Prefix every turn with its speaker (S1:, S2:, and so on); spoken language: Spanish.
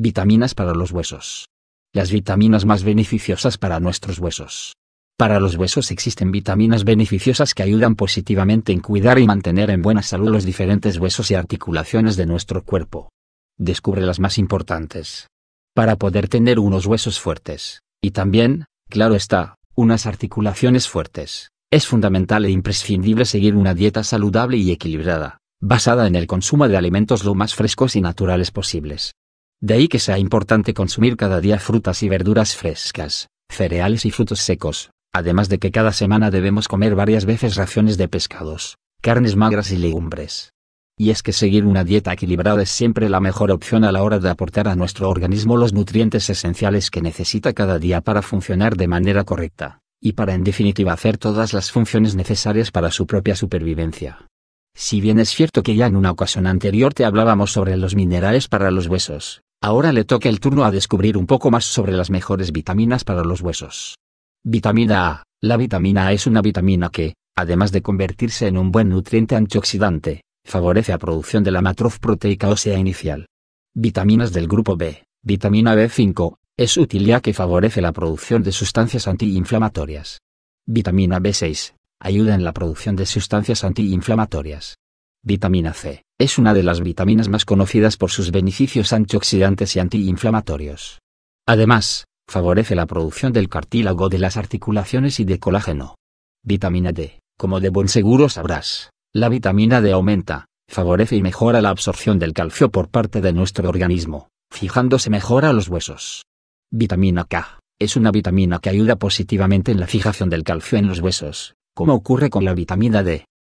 S1: Vitaminas para los huesos. Las vitaminas más beneficiosas para nuestros huesos. Para los huesos existen vitaminas beneficiosas que ayudan positivamente en cuidar y mantener en buena salud los diferentes huesos y articulaciones de nuestro cuerpo. Descubre las más importantes. Para poder tener unos huesos fuertes, y también, claro está, unas articulaciones fuertes, es fundamental e imprescindible seguir una dieta saludable y equilibrada, basada en el consumo de alimentos lo más frescos y naturales posibles, de ahí que sea importante consumir cada día frutas y verduras frescas, cereales y frutos secos, además de que cada semana debemos comer varias veces raciones de pescados, carnes magras y legumbres. Y es que seguir una dieta equilibrada es siempre la mejor opción a la hora de aportar a nuestro organismo los nutrientes esenciales que necesita cada día para funcionar de manera correcta, y para en definitiva hacer todas las funciones necesarias para su propia supervivencia. Si bien es cierto que ya en una ocasión anterior te hablábamos sobre los minerales para los huesos, Ahora le toca el turno a descubrir un poco más sobre las mejores vitaminas para los huesos. Vitamina A. La vitamina A es una vitamina que, además de convertirse en un buen nutriente antioxidante, favorece la producción de la matriz proteica ósea inicial. Vitaminas del grupo B. Vitamina B5 es útil ya que favorece la producción de sustancias antiinflamatorias. Vitamina B6 ayuda en la producción de sustancias antiinflamatorias. Vitamina C es una de las vitaminas más conocidas por sus beneficios antioxidantes y antiinflamatorios. Además, favorece la producción del cartílago de las articulaciones y de colágeno. Vitamina D, como de buen seguro sabrás, la vitamina D aumenta, favorece y mejora la absorción del calcio por parte de nuestro organismo, fijándose mejor a los huesos. Vitamina K, es una vitamina que ayuda positivamente en la fijación del calcio en los huesos, como ocurre con la vitamina D.